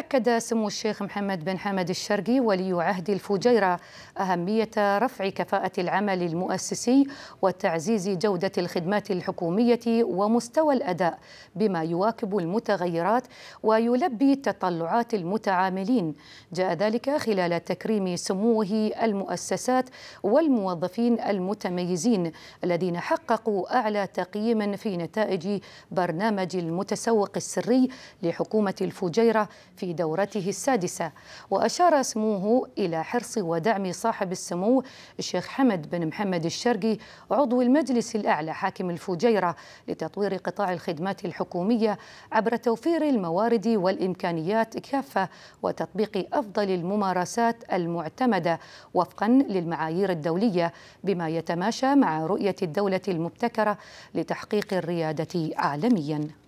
أكد سمو الشيخ محمد بن حمد الشرقي ولي عهد الفجيرة أهمية رفع كفاءة العمل المؤسسي وتعزيز جودة الخدمات الحكومية ومستوى الأداء بما يواكب المتغيرات ويلبي تطلعات المتعاملين جاء ذلك خلال تكريم سموه المؤسسات والموظفين المتميزين الذين حققوا أعلى تقييم في نتائج برنامج المتسوق السري لحكومة الفجيرة في في دورته السادسة وأشار سموه إلى حرص ودعم صاحب السمو الشيخ حمد بن محمد الشرقي عضو المجلس الأعلى حاكم الفجيرة لتطوير قطاع الخدمات الحكومية عبر توفير الموارد والإمكانيات كافة وتطبيق أفضل الممارسات المعتمدة وفقا للمعايير الدولية بما يتماشى مع رؤية الدولة المبتكرة لتحقيق الريادة عالمياً